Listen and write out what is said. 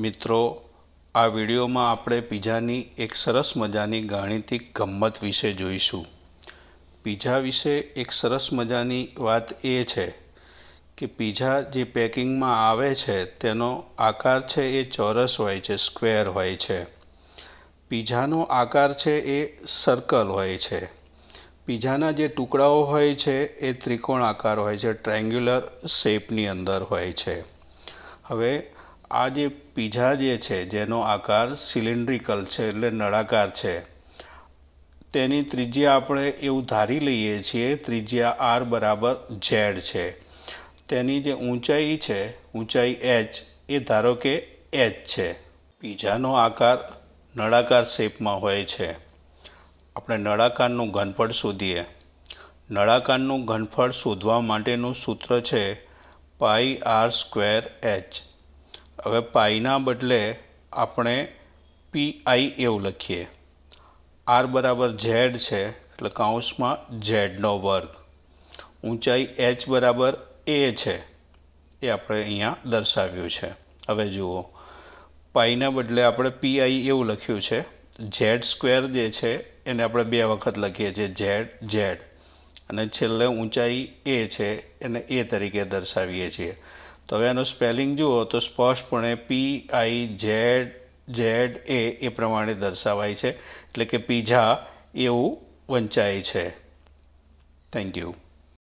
મિત્રો આ વિડીયોમાં આપણે પીઝાની એક સરસ મજાની ગાણિતિક ગમ્મત વિશે જોઈશું પીઝા વિશે એક સરસ મજાની વાત એ છે કે પીઝા જે પેકિંગમાં આવે છે તેનો આકાર છે એ ચોરસ હોય છે સ્ક્વેર હોય છે પીઝાનો આકાર છે એ સર્કલ હોય છે પીઝાના જે ટુકડાઓ હોય છે એ ત્રિકોણ આકાર હોય છે ટ્રેન્ગ્યુલર શેપની અંદર હોય છે હવે આ જે પીઝા જે છે જેનો આકાર સિલિન્ડ્રિકલ છે એટલે નળાકાર છે તેની ત્રિજ્યા આપણે એવું ધારી લઈએ છીએ ત્રિજ્યા આર બરાબર ઝેડ છે તેની જે ઊંચાઈ છે ઊંચાઈ એચ એ ધારો કે એચ છે પીઝાનો આકાર નળાકાર શેપમાં હોય છે આપણે નળાકારનું ઘનફળ શોધીએ નળાકારનું ઘનફળ શોધવા માટેનું સૂત્ર છે પાઈ આર સ્ક્વેર એચ હવે પાઈના બદલે આપણે પી આઈ એવું લખીએ આર બરાબર ઝેડ છે એટલે કાઉન્સમાં ઝેડનો વર્ગ ઊંચાઈ એચ બરાબર એ છે એ આપણે અહીંયા દર્શાવ્યું છે હવે જુઓ પાઈના બદલે આપણે પી આઈ એવું લખ્યું છે ઝેડ સ્ક્વેર જે છે એને આપણે બે વખત લખીએ છીએ ઝેડ ઝેડ અને છેલ્લે ઊંચાઈ એ છે એને એ તરીકે દર્શાવીએ છીએ તો હવે આનું સ્પેલિંગ જુઓ તો સ્પષ્ટપણે પી આઈ ઝેડ ઝેડ એ એ પ્રમાણે દર્શાવાય છે એટલે કે પીઝા એવું વંચાય છે થેન્ક યુ